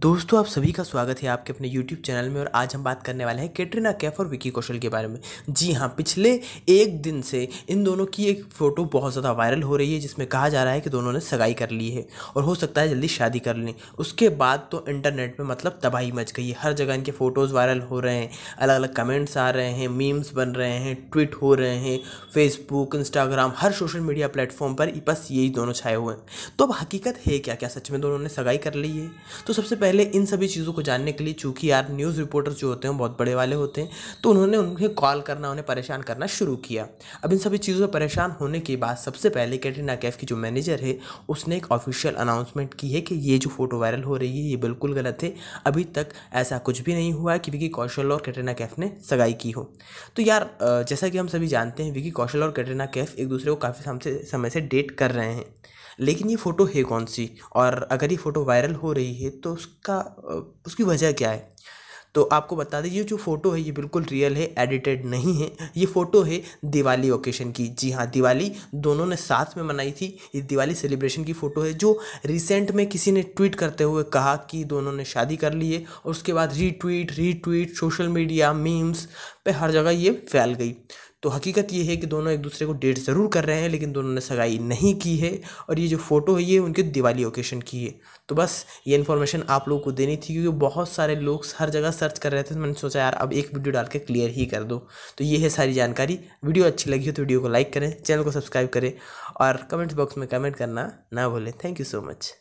दोस्तों आप सभी का स्वागत है आपके अपने YouTube चैनल में और आज हम बात करने वाले हैं कैटरीना कैफ और विकी कौशल के बारे में जी हाँ पिछले एक दिन से इन दोनों की एक फ़ोटो बहुत ज़्यादा वायरल हो रही है जिसमें कहा जा रहा है कि दोनों ने सगाई कर ली है और हो सकता है जल्दी शादी कर लें उसके बाद तो इंटरनेट पर मतलब तबाही मच गई है हर जगह इनके फ़ोटोज़ वायरल हो रहे हैं अलग अलग कमेंट्स आ रहे हैं मीम्स बन रहे हैं ट्वीट हो रहे हैं फेसबुक इंस्टाग्राम हर सोशल मीडिया प्लेटफॉर्म पर बस यही दोनों छाए हुए हैं तो अब हकीकत है क्या क्या सच में दोनों ने सगाई कर ली है तो सबसे पहले इन सभी चीज़ों को जानने के लिए चूंकि यार न्यूज़ रिपोर्टर जो होते हैं बहुत बड़े वाले होते हैं तो उन्होंने उन्हें कॉल करना उन्हें परेशान करना शुरू किया अब इन सभी चीज़ों परेशान होने के बाद सबसे पहले कैटरीना कैफ की जो मैनेजर है उसने एक ऑफिशियल अनाउंसमेंट की है कि ये जो फ़ोटो वायरल हो रही है ये बिल्कुल गलत है अभी तक ऐसा कुछ भी नहीं हुआ है कि विकी कौशल और कैटरीना कैफ ने सगाई की हो तो यार जैसा कि हम सभी जानते हैं विकी कौशल और कैटरीना कैफ एक दूसरे को काफ़ी से समय से डेट कर रहे हैं लेकिन ये फ़ोटो है कौन सी और अगर ये फ़ोटो वायरल हो रही है तो उसका उसकी वजह क्या है तो आपको बता दें ये जो फ़ोटो है ये बिल्कुल रियल है एडिटेड नहीं है ये फ़ोटो है दिवाली ओकेशन की जी हाँ दिवाली दोनों ने साथ में मनाई थी ये दिवाली सेलिब्रेशन की फ़ोटो है जो रिसेंट में किसी ने ट्वीट करते हुए कहा कि दोनों ने शादी कर ली है और उसके बाद retweet retweet social media memes पे हर जगह ये फैल गई तो हकीकत ये है कि दोनों एक दूसरे को डेट ज़रूर कर रहे हैं लेकिन दोनों ने सगाई नहीं की है और ये जो फ़ोटो है ये उनके दिवाली ओकेशन की है तो बस ये इन्फॉर्मेशन आप लोगों को देनी थी क्योंकि बहुत सारे लोग हर जगह सर्च कर रहे थे तो मैंने सोचा यार अब एक वीडियो डाल के क्लियर ही कर दो तो ये है सारी जानकारी वीडियो अच्छी लगी हो तो वीडियो को लाइक करें चैनल को सब्सक्राइब करें और कमेंट्स बॉक्स में कमेंट करना ना भूलें थैंक यू सो मच